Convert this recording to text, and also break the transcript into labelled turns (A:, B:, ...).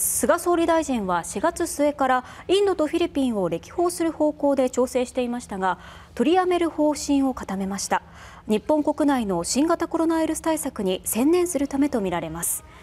A: 菅総理大臣は4月末からインドとフィリピンを歴訪する方向で調整していましたが取りやめる方針を固めました日本国内の新型コロナウイルス対策に専念するためとみられます